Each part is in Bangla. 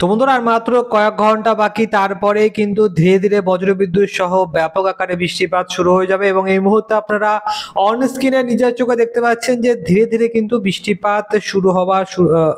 তো বন্ধুরা আর মাত্র কয়েক ঘন্টা বাকি তারপরে কিন্তু ধীরে ধীরে বজ্রবিদ্যুৎ সহ ব্যাপক আকারে বৃষ্টিপাত শুরু হয়ে যাবে এবং এই মুহূর্তে আপনারা অন স্ক্রিনে নিজের চোখে দেখতে পাচ্ছেন যে ধীরে ধীরে কিন্তু বৃষ্টিপাত শুরু হওয়া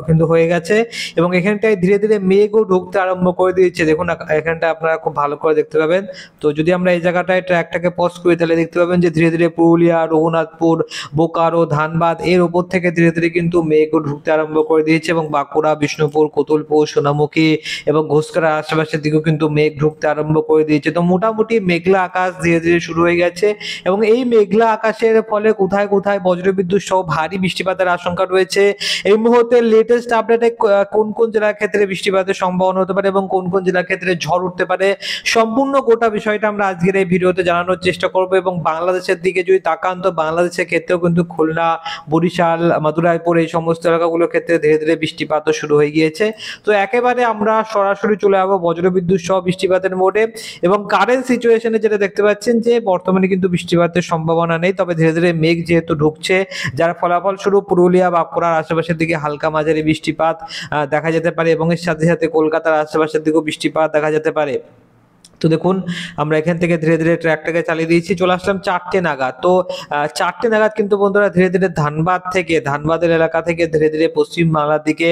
কিন্তু হয়ে গেছে এবং এখানটায় ধীরে ধীরে মেঘও ঢুকতে আরম্ভ করে দিয়েছে দেখুন এখানটা আপনারা খুব ভালো করে দেখতে পাবেন তো যদি আমরা এই জায়গাটায় ট্র্যাকটাকে পজ করি তাহলে দেখতে পাবেন যে ধীরে ধীরে পুরুলিয়া রঘুনাথপুর বোকারো ধানবাদ এর ওপর থেকে ধীরে ধীরে কিন্তু মেঘও ঢুকতে আরম্ভ করে দিয়েছে এবং বাঁকুড়া বিষ্ণুপুর কোতুলপুর সোনামুখ মুখী এবং করার আশেপাশের দিকেও কিন্তু মেঘ ঢুকতে আরম্ভ করে দিয়েছে তো মোটামুটি মেঘলা আকাশ ধীরে ধীরে শুরু হয়ে গেছে এবং এই মেঘলা আকাশের ফলে কোথায় কোথায় বজ্রবিদ্যুৎ সহ ভারী বৃষ্টিপাতের আশঙ্কা রয়েছে এই মুহূর্তে লেটেস্ট আপডেটে কোন কোন জেলার ক্ষেত্রে বৃষ্টিপাতের সম্ভাবনা হতে পারে এবং কোন কোন জেলার ক্ষেত্রে ঝড় উঠতে পারে সম্পূর্ণ গোটা বিষয়টা আমরা আজকের এই ভিডিওতে জানানোর চেষ্টা করব এবং বাংলাদেশের দিকে যদি তাকান তো বাংলাদেশের ক্ষেত্রেও কিন্তু খুলনা বরিশাল মাদুরাইপুর এই সমস্ত এলাকাগুলোর ক্ষেত্রে ধীরে ধীরে বৃষ্টিপাতও শুরু হয়ে গিয়েছে তো একেবারে এখানে আমরা সরাসরি চলে যাবো বজ্রবিদ্যুৎ সহ বৃষ্টিপাতের মোডে এবং কারেন্ট সিচুয়েশনে যেটা দেখতে পাচ্ছেন যে বর্তমানে কিন্তু বৃষ্টিপাতের সম্ভাবনা নেই তবে ধীরে ধীরে মেঘ যেহেতু ঢুকছে যার ফলাফল স্বরূপ পুরুলিয়া বাঁকুড়ার আশেপাশের দিকে হালকা মাঝারি বৃষ্টিপাত দেখা যেতে পারে এবং এর সাথে সাথে কলকাতার আশেপাশের দিকেও বৃষ্টিপাত দেখা যেতে পারে তো দেখুন আমরা এখান থেকে ধীরে ধীরে ট্র্যাকটাকে চালিয়ে দিয়েছি চলে আসলাম চারটে নাগাদ তো চারটে নাগাদ কিন্তু বন্ধুরা ধীরে ধীরে ধানবাদ থেকে ধানবাদের এলাকা থেকে ধীরে ধীরে পশ্চিম বাংলার দিকে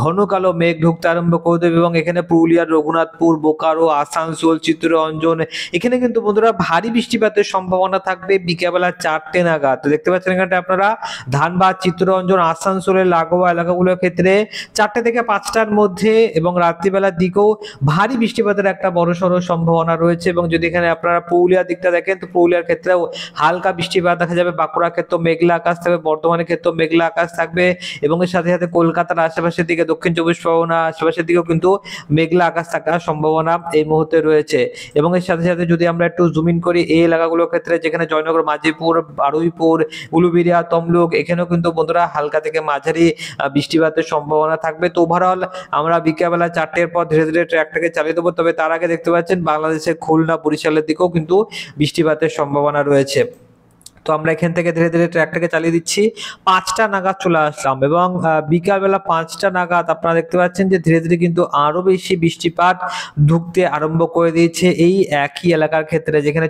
ঘন কালো মেঘ ঢুকতে আরম্ভ করে দেবে এবং এখানে পুরুলিয়ার রঘুনাথপুর বোকারো আসানসোল চিত্ররঞ্জন এখানে কিন্তু বন্ধুরা ভারী বৃষ্টিপাতের সম্ভাবনা থাকবে বিকেবেলা চারটে নাগাদ তো দেখতে পাচ্ছেন এখানটা আপনারা ধানবাদ চিত্ররঞ্জন আসানসোলের লাগোয়া এলাকাগুলোর ক্ষেত্রে চারটে থেকে পাঁচটার মধ্যে এবং রাত্রিবেলার দিকেও ভারী বৃষ্টিপাতের একটা সড়ো সম্ভব সম্ভাবনা রয়েছে এবং যদি এখানে আপনারা পুরুলিয়ার দিকটা দেখেন তো পুরুলিয়ার ক্ষেত্রেও হালকা বৃষ্টিপাত দেখা যাবে বাঁকুড়ার ক্ষেত্রেও মেঘলা আকাশ থাকবে বর্ধমানের ক্ষেত্রেও মেঘলা আকাশ থাকবে এবং এর সাথে সাথে কলকাতার আশেপাশের দিকে দক্ষিণ চব্বিশ পরগনা আশেপাশের দিকেও কিন্তু মেঘলা আকাশ থাকার সম্ভাবনা এই মুহূর্তে রয়েছে এবং এর সাথে সাথে যদি আমরা একটু জুম ইন করি এই এলাকাগুলোর ক্ষেত্রে যেখানে জয়নগর মাঝিপুর বারুইপুর উলুবিরিয়া তমলুক এখানেও কিন্তু বন্ধুরা হালকা থেকে মাঝারি বৃষ্টিপাতের সম্ভাবনা থাকবে তো ওভারঅল আমরা বিকেলবেলা চারটের পর ধীরে ধীরে ট্র্যাকটাকে চালিয়ে দেবো তবে তার আগে দেখতে পাচ্ছেন বাংলাদেশের খুলনা বরিশালের দিকেও কিন্তু বৃষ্টিপাতের সম্ভাবনা রয়েছে তো আমরা এখান থেকে ধীরে ধীরে ট্র্যাকটাকে চালিয়ে দিচ্ছি পাঁচটা নাগাদ চলে আসলাম এবং বিকালবেলা পাঁচটা নাগাদ আপনারা দেখতে পাচ্ছেন যে ধীরে ধীরে কিন্তু আরও বেশি বৃষ্টিপাত ঢুকতে আরম্ভ করে দিয়েছে এই একই এলাকার ক্ষেত্রে যেখানে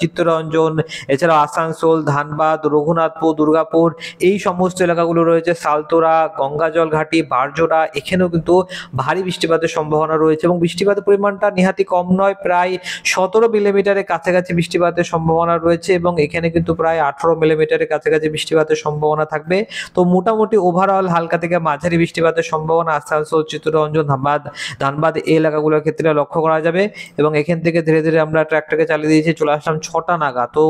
চিত্তরঞ্জন এছাড়া আসানসোল ধানবাদ রঘুনাথপুর দুর্গাপুর এই সমস্ত এলাকাগুলো রয়েছে সালতোরা গঙ্গাজল ঘাটি বারজোড়া এখানেও কিন্তু ভারী বৃষ্টিপাতের সম্ভাবনা রয়েছে এবং বৃষ্টিপাতের পরিমাণটা নিহাতি কম নয় প্রায় সতেরো মিলিমিটারের কাছাকাছি বৃষ্টিপাতের সম্ভাবনা রয়েছে এবং এখানে কিন্তু প্রায় প্রায় আঠারো মিলিমিটারের কাছাকাছি বৃষ্টিপাতের সম্ভাবনা থাকবে তো মোটামুটি ওভারঅল হালকা থেকে মাঝারি বৃষ্টিপাতের সম্ভাবনা আসানসোল চিত্তরঞ্জন ধানবাদ ধানবাদ এই এলাকাগুলোর ক্ষেত্রে লক্ষ্য করা যাবে এবং এখান থেকে ধীরে ধীরে আমরা ট্র্যাক্টরকে চালিয়ে দিয়েছি চলে আসলাম ছটা নাগা তো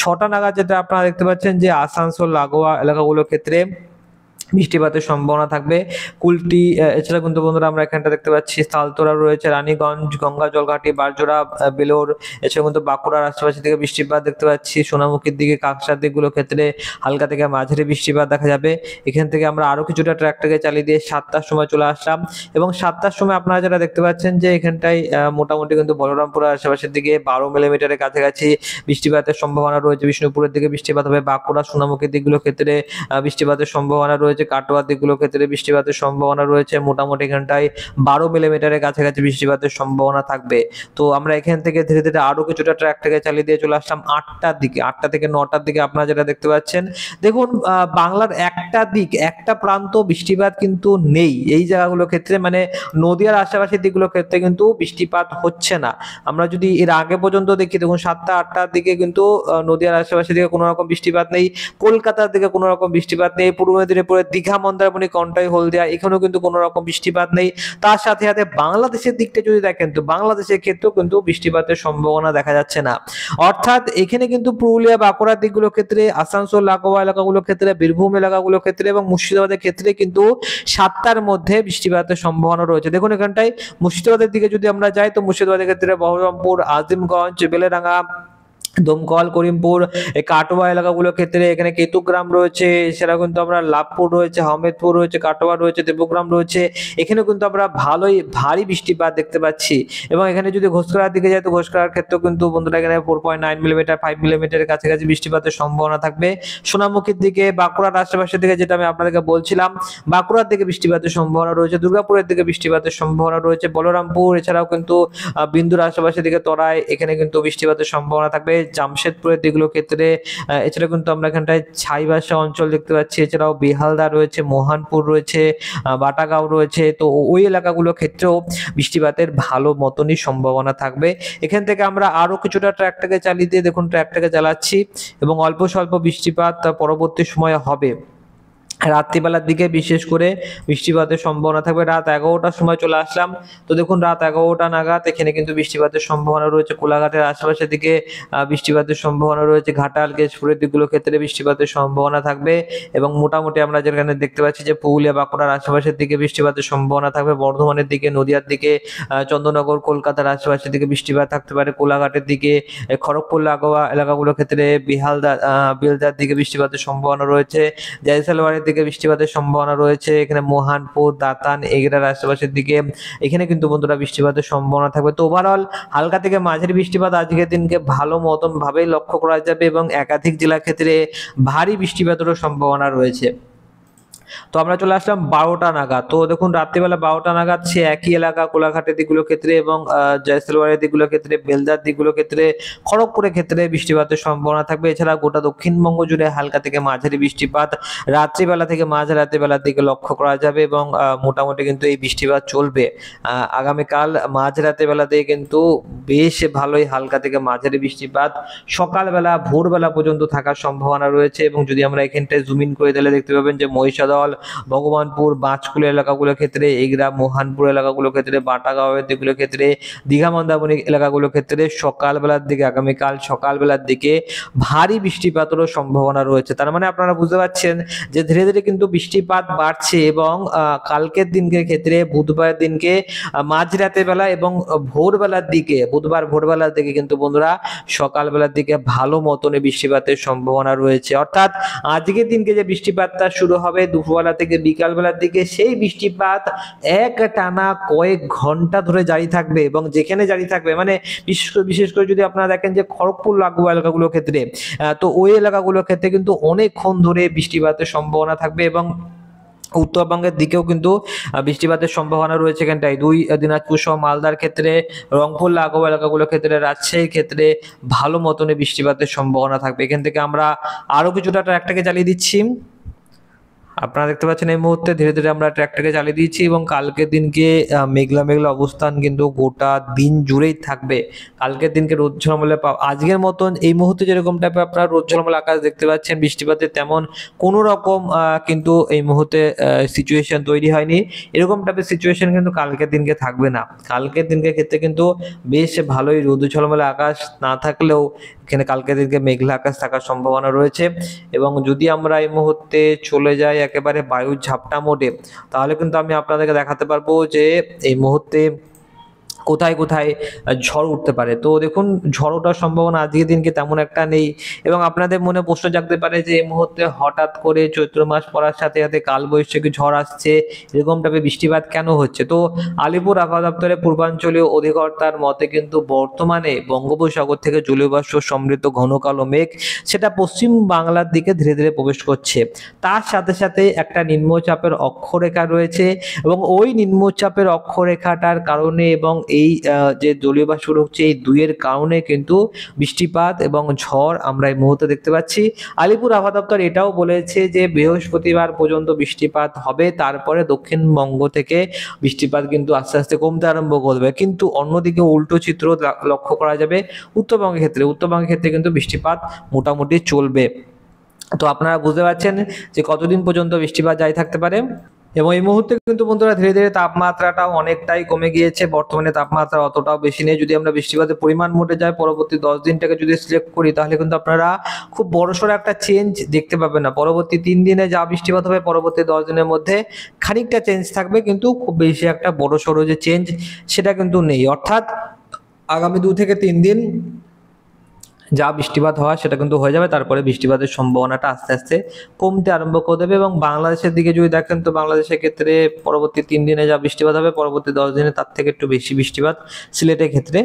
ছটা নাগা যেটা আপনারা দেখতে পাচ্ছেন যে আসানসোল লাগোয়া এলাকাগুলোর ক্ষেত্রে বৃষ্টিপাতের সম্ভাবনা থাকবে কুলটি এছাড়া কিন্তু বন্ধুরা আমরা এখানটা দেখতে পাচ্ছি সালতোরা রয়েছে রানীগঞ্জ গঙ্গা জলঘাটি বারজোড়া বেলোর এছাড়া কিন্তু বাঁকুড়ার আশেপাশের দিকে বৃষ্টিপাত দেখতে পাচ্ছি সোনামুখীর দিকে কাকসার দিকগুলো ক্ষেত্রে হালকা থেকে মাঝারি বৃষ্টিপাত দেখা যাবে এখান থেকে আমরা আরও কিছুটা ট্র্যাকটাকে চালিয়ে দিয়ে সাতটার সময় চলে আসলাম এবং সাতটার সময় আপনারা যারা দেখতে পাচ্ছেন যে এখানটায় মোটামুটি কিন্তু বলরামপুরের আশেপাশের দিকে বারো মিলিমিটারের কাছাকাছি বৃষ্টিপাতের সম্ভাবনা রয়েছে বিষ্ণুপুরের দিকে বৃষ্টিপাত হবে বাঁকুড়া সোনামুখীর দিকগুলো ক্ষেত্রে বৃষ্টিপাতের সম্ভাবনা রয়েছে রয়েছে কাটোয়া দিকগুলোর ক্ষেত্রে বৃষ্টিপাতের সম্ভাবনা রয়েছে মোটামুটি এখানটায় বারো মিলিমিটারের কাছাকাছি বৃষ্টিপাতের সম্ভাবনা থাকবে তো আমরা এখান থেকে ধীরে ধীরে আরও কিছুটা ট্র্যাকটাকে চালিয়ে দিয়ে চলে আসলাম আটটার দিকে আটটা থেকে নটার দিকে আপনারা যেটা দেখতে পাচ্ছেন দেখুন বাংলার একটা দিক একটা প্রান্ত বৃষ্টিপাত কিন্তু নেই এই জায়গাগুলোর ক্ষেত্রে মানে নদীয়ার আশেপাশের দিকগুলোর ক্ষেত্রে কিন্তু বৃষ্টিপাত হচ্ছে না আমরা যদি এর আগে পর্যন্ত দেখি দেখুন সাতটা আটটার দিকে কিন্তু নদীয়ার আশেপাশের দিকে কোনো রকম বৃষ্টিপাত নেই কলকাতার দিকে কোনো রকম বৃষ্টিপাত নেই পূর্ব মেদিনীপুরের দীঘা মন্দারমণি কন্টাই হলদিয়া এখানেও কিন্তু কোনো রকম বৃষ্টিপাত নেই তার সাথে সাথে বাংলাদেশের দিকটা যদি দেখেন তো বাংলাদেশের ক্ষেত্রেও কিন্তু বৃষ্টিপাতের সম্ভাবনা দেখা যাচ্ছে না অর্থাৎ এখানে কিন্তু পুরুলিয়া বাঁকুড়ার দিকগুলোর ক্ষেত্রে আসানসোল লাগোয়া এলাকাগুলোর ক্ষেত্রে বীরভূম এলাকাগুলোর ক্ষেত্রে এবং মুর্শিদাবাদের ক্ষেত্রে কিন্তু সাতটার মধ্যে বৃষ্টিপাতের সম্ভাবনা রয়েছে দেখুন এখানটায় মুর্শিদাবাদের দিকে যদি আমরা যাই তো মুর্শিদাবাদের ক্ষেত্রে বহরমপুর আজিমগঞ্জ বেলেডাঙ্গা দমকল করিমপুর এই কাটোয়া এলাকাগুলোর ক্ষেত্রে এখানে কেতুগ্রাম রয়েছে এছাড়াও কিন্তু আমরা লাভপুর রয়েছে হমেদপুর রয়েছে কাটোয়া রয়েছে দেবগ্রাম রয়েছে এখানে কিন্তু আমরা ভালোই ভারী বৃষ্টিপাত দেখতে পাচ্ছি এবং এখানে যদি ঘোষকরার দিকে যায় তো ঘোষকরার ক্ষেত্রেও কিন্তু বন্ধুরা এখানে four point nine millimetre five মিলিমিটারের কাছাকাছি বৃষ্টিপাতের সম্ভাবনা থাকবে সোনামুখীর দিকে বাঁকুড়ার আশেপাশের দিকে যেটা আমি আপনাদেরকে বলছিলাম বাঁকুড়ার দিকে বৃষ্টিপাতের সম্ভাবনা রয়েছে দুর্গাপুরের দিকে বৃষ্টিপাতের সম্ভাবনা রয়েছে বলরামপুর এছাড়াও কিন্তু বিন্দুর আশেপাশের দিকে তরায় এখানে কিন্তু বৃষ্টিপাতের সম্ভাবনা থাকবে জামশেদপুরের দিকগুলো ক্ষেত্রে এছাড়া কিন্তু আমরা এখানটায় ছাইবাসা অঞ্চল দেখতে পাচ্ছি এছাড়াও বিহালদা রয়েছে মোহানপুর রয়েছে বাটাগাঁও রয়েছে তো ওই এলাকাগুলো ক্ষেত্রেও বৃষ্টিপাতের ভালো মতনই সম্ভাবনা থাকবে এখান থেকে আমরা আরও কিছুটা ট্র্যাকটাকে চালিয়ে দিয়ে দেখুন ট্র্যাকটাকে চালাচ্ছি এবং অল্প স্বল্প বৃষ্টিপাত পরবর্তী সময়ে হবে রাত্রিবেলার দিকে বিশেষ করে বৃষ্টিপাতের সম্ভাবনা থাকবে রাত এগারোটার সময় চলে আসলাম তো দেখুন রাত এগারোটা নাগাদ এখানে কিন্তু বৃষ্টিপাতের সম্ভাবনা রয়েছে কোলাঘাটের আশেপাশের দিকে বৃষ্টিপাতের সম্ভাবনা রয়েছে ঘাটাল কেশপুরের দিকগুলোর ক্ষেত্রে বৃষ্টিপাতের সম্ভাবনা থাকবে এবং মোটামুটি আমরা যেখানে দেখতে পাচ্ছি যে পুরুলিয়া বাঁকুড়ার আশেপাশের দিকে বৃষ্টিপাতের সম্ভাবনা থাকবে বর্ধমানের দিকে নদিয়ার দিকে চন্দ্রনগর কলকাতার আশেপাশের দিকে বৃষ্টিপাত থাকতে পারে কোলাঘাটের দিকে খড়গপুর লাগোয়া এলাকাগুলোর ক্ষেত্রে বিহালদা বিলদার দিকে বৃষ্টিপাতের সম্ভাবনা রয়েছে জয়সালওয়ারের দিকে থেকে বৃষ্টিপাতের সম্ভাবনা রয়েছে এখানে মোহানপুর দাতান এগরার আশেপাশের দিকে এখানে কিন্তু বন্ধুরা বৃষ্টিপাতের সম্ভাবনা থাকবে তো ওভারঅল হালকা থেকে মাঝের বৃষ্টিপাত আজকের দিনকে ভালো মতন ভাবেই লক্ষ্য করা যাবে এবং একাধিক জেলা ক্ষেত্রে ভারী বৃষ্টিপাতেরও সম্ভাবনা রয়েছে তো আমরা চলে আসলাম বারোটা নাগাদ তো দেখুন রাত্রিবেলা বারোটা নাগাদ সে একই এলাকা কোলাঘাটের দিকগুলোর ক্ষেত্রে এবং জয়সলওয়ারের দিকগুলোর ক্ষেত্রে বেলদার দিকগুলোর ক্ষেত্রে খড়গপুরের ক্ষেত্রে বৃষ্টিপাতের সম্ভাবনা থাকবে এছাড়া গোটা দক্ষিণবঙ্গ জুড়ে হালকা থেকে মাঝারি বৃষ্টিপাত রাত্রিবেলা থেকে মাঝরাতে বেলার দিকে লক্ষ্য করা যাবে এবং মোটামুটি কিন্তু এই বৃষ্টিপাত চলবে আগামীকাল মাঝরাতে বেলাতে কিন্তু বেশ ভালোই হালকা থেকে মাঝারি বৃষ্টিপাত সকালবেলা ভোরবেলা পর্যন্ত থাকার সম্ভাবনা রয়েছে এবং যদি আমরা এখানটায় জুম ইন করে দিলে দেখতে পাবেন যে মহিষাদহ দল ভগবানপুর বাঁচকুল এলাকাগুলোর ক্ষেত্রে এগরা মোহানপুর এলাকাগুলোর ক্ষেত্রে বাটাগাঁও ক্ষেত্রে দীঘা মন্দাবনী এলাকাগুলোর ক্ষেত্রে সকালবেলার দিকে আগামীকাল সকালবেলার দিকে ভারী বৃষ্টিপাতেরও সম্ভাবনা রয়েছে তার মানে আপনারা বুঝতে পারছেন যে ধীরে ধীরে কিন্তু বৃষ্টিপাত বাড়ছে এবং কালকের দিনকের ক্ষেত্রে বুধবার দিনকে মাঝরাতে বেলা এবং ভোরবেলার দিকে বুধবার ভোরবেলার দিকে কিন্তু বন্ধুরা সকালবেলার দিকে ভালো মতনে বৃষ্টিপাতের সম্ভাবনা রয়েছে অর্থাৎ আজকের দিনকে যে বৃষ্টিপাতটা শুরু হবে দুপুর ভোরবেলা থেকে বিকালবেলার দিকে সেই বৃষ্টিপাত এক টানা কয়েক ঘন্টা ধরে জারি থাকবে এবং যেখানে জারি থাকবে মানে বিশেষ করে বিশেষ করে যদি আপনারা দেখেন যে খড়গপুর লাগু এলাকাগুলোর ক্ষেত্রে তো ওই এলাকাগুলোর ক্ষেত্রে কিন্তু অনেকক্ষণ ধরে বৃষ্টিপাতের সম্ভাবনা থাকবে এবং উত্তরবঙ্গের দিকেও কিন্তু বৃষ্টিপাতের সম্ভাবনা রয়েছে এখানটায় দুই দিনাজপুর সহ মালদার ক্ষেত্রে রংপুর লাগোয়া এলাকাগুলোর ক্ষেত্রে রাজশাহীর ক্ষেত্রে ভালো মতনে বৃষ্টিপাতের সম্ভাবনা থাকবে এখান থেকে আমরা আরও কিছুটা একটাকে চালিয়ে দিচ্ছি আপনারা দেখতে পাচ্ছেন এই মুহূর্তে ধীরে ধীরে আমরা ট্র্যাকটাকে চালিয়ে দিয়েছি এবং কালকের দিনকে মেঘলা মেঘলা অবস্থান কিন্তু গোটা দিন জুড়েই থাকবে কালকের দিনকে রোদ ঝলমলে আজকের মতন এই মুহূর্তে যেরকম টাইপের আপনারা রোদ ঝলমলে আকাশ দেখতে পাচ্ছেন বৃষ্টিপাতের তেমন কোনো রকম কিন্তু এই মুহূর্তে সিচুয়েশন তৈরি হয়নি এরকম টাইপের সিচুয়েশন কিন্তু কালকের দিনকে থাকবে না কালকের দিনকে ক্ষেত্রে কিন্তু বেশ ভালোই রোদ ঝলমলে আকাশ না থাকলেও এখানে কালকের দিনকে মেঘলা আকাশ থাকার সম্ভাবনা রয়েছে এবং যদি আমরা এই মুহূর্তে চলে যাই একেবারে বায়ুর ঝাপটা মোডে তাহলে কিন্তু আমি আপনাদেরকে দেখাতে পারবো যে এই মুহূর্তে কোথায় কোথায় ঝড় উঠতে পারে তো দেখুন ঝড় ওঠার সম্ভাবনা আজকের দিনকে তেমন একটা নেই এবং আপনাদের মনে প্রশ্ন জাগতে পারে যে এই মুহূর্তে হঠাৎ করে চৈত্র মাস পড়ার সাথে সাথে কালবৈশাখী ঝড় আসছে এরকম টাইপের বৃষ্টিপাত কেন হচ্ছে তো আলিপুর আবহাওয়া দপ্তরের পূর্বাঞ্চলীয় অধিকর্তার মতে কিন্তু বর্তমানে বঙ্গোপসাগর থেকে জলীয়বাষ্প সমৃদ্ধ ঘন কালো মেঘ সেটা পশ্চিম বাংলার দিকে ধীরে ধীরে প্রবেশ করছে তার সাথে সাথে একটা নিম্নচাপের অক্ষরেখা রয়েছে এবং ওই নিম্নচাপের অক্ষরেখাটার কারণে এবং এই যে দলীয় বাষ্প হচ্ছে এই দুইয়ের কারণে কিন্তু বৃষ্টিপাত এবং ঝড় আমরা এই মুহূর্তে দেখতে পাচ্ছি আলিপুর আবহাওয়া দপ্তর এটাও বলেছে যে বৃহস্পতিবার পর্যন্ত বৃষ্টিপাত হবে তারপরে দক্ষিণবঙ্গ থেকে বৃষ্টিপাত কিন্তু আস্তে আস্তে কমতে আরম্ভ করবে কিন্তু অন্যদিকে উল্টো চিত্র লক্ষ্য করা যাবে উত্তরবঙ্গের ক্ষেত্রে উত্তরবঙ্গের ক্ষেত্রে কিন্তু বৃষ্টিপাত মোটামুটি চলবে তো আপনারা বুঝতে পারছেন যে কতদিন পর্যন্ত বৃষ্টিপাত যাই থাকতে পারে এবং এই মুহূর্তে কিন্তু বন্ধুরা ধীরে ধীরে তাপমাত্রাটাও অনেকটাই কমে গিয়েছে বর্তমানে তাপমাত্রা অতটাও বেশি নেই যদি আমরা বৃষ্টিপাতের পরিমাণ মোটে যায় পরবর্তী দশ দিনটাকে যদি সিলেক্ট করি তাহলে কিন্তু আপনারা খুব বড়সড় একটা চেঞ্জ দেখতে পাবেন না পরবর্তী তিন দিনে যা বৃষ্টিপাত হবে পরবর্তী দশ দিনের মধ্যে খানিকটা চেঞ্জ থাকবে কিন্তু খুব বেশি একটা বড়সড় যে চেঞ্জ সেটা কিন্তু নেই অর্থাৎ আগামী দু থেকে তিন দিন যা বৃষ্টিপাত হওয়া সেটা কিন্তু হয়ে যাবে তারপরে বৃষ্টিপাতের সম্ভাবনাটা আস্তে আস্তে কমতে আরম্ভ করে দেবে এবং বাংলাদেশের দিকে যদি দেখেন তো বাংলাদেশের ক্ষেত্রে পরবর্তী তিন দিনে যা বৃষ্টিপাত হবে পরবর্তী দশ দিনে তার থেকে একটু বেশি বৃষ্টিপাত সিলেটের ক্ষেত্রে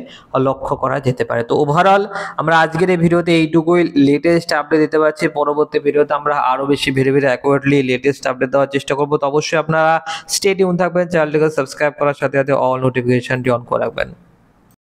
লক্ষ্য করা যেতে পারে তো ওভারঅল আমরা আজকের এই ভিডিওতে এইটুকুই লেটেস্ট আপডেট দিতে পারছি পরবর্তী ভিডিওতে আমরা আরও বেশি very very accordingly latest update দেওয়ার চেষ্টা করবো তো অবশ্যই আপনারা স্টেডিয়াম থাকবেন চ্যানেলটিকে সাবস্ক্রাইব করার সাথে সাথে অল নোটিফিকেশনটি অন করে রাখবেন